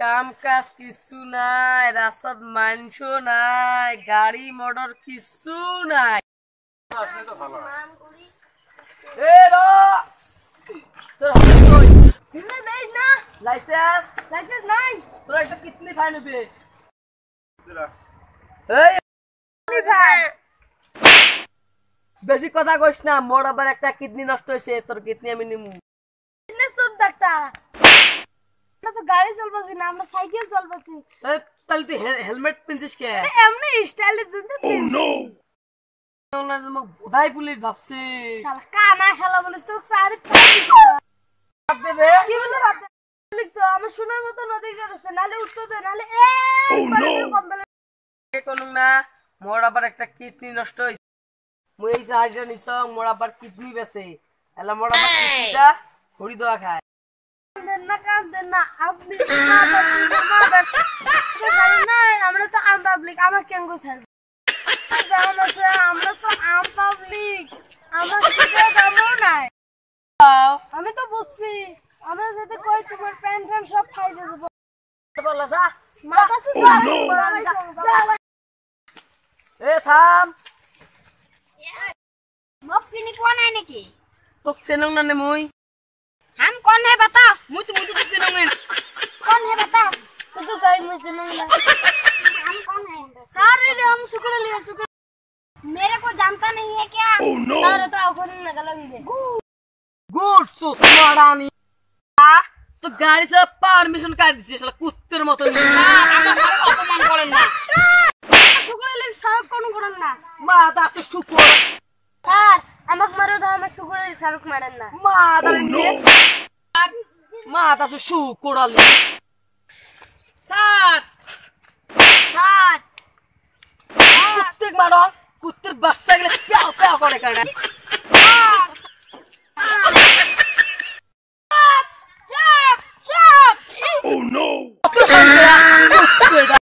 কাম কাজ কিছু নাই নাই কিছু নাই ফাইন বেশি কথা কইস না মোর আবার একটা কিডনি নষ্ট হয়েছে তোর কিডনি আমি নিমু গাড়ি চলবাছি না আমরা সাইকেল চলবাছি তাহলে তুই হেলমেট পিনছিস কে এমনি স্টাইলে স্টাইলের ও নো বোধাই পুলিশ ভাবছে কানা খেলা বলিস তো সারি চারি কি বলে তো আমার শোনার মতো নদী গেছে নালে উত্তর দে নালে এ oh, কে কোন না মোর আবার একটা কিডনি নষ্ট হইছে মুই এই সাহায্য নিছ মোর আবার কিডনি বেছে এলা মোর আবার কিডনিটা হরি দোয়া খায় আমি তো বুঝছি আমরা যদি কই তোমার প্যান্ট সব দেবো থাম চিনি পোৱা নাই নেকি তোক চেন না মই হাম কোন হে शुक्र लिया शुक्र मेरे को जानता नहीं है क्या oh, no. सर तो ऊपर ना गलत दे गुड सो तुम्हारानी তো গাড়ি চালা পারমিশন কাজ দিছিস শালা কুত্তের মতো অপমান করেন না শুকুরে লিখ সড়ক কোন করেন না মা তা আছে শুকুর স্যার আমাকে মারো দাও আমার শুকুরে সড়ক মারেন না মা দাঁড়িয়ে মা তা আছে শুকুরালি কেন কুত্তির বাচ্চা গেলে প্যাও প্যাও করে oh, কেন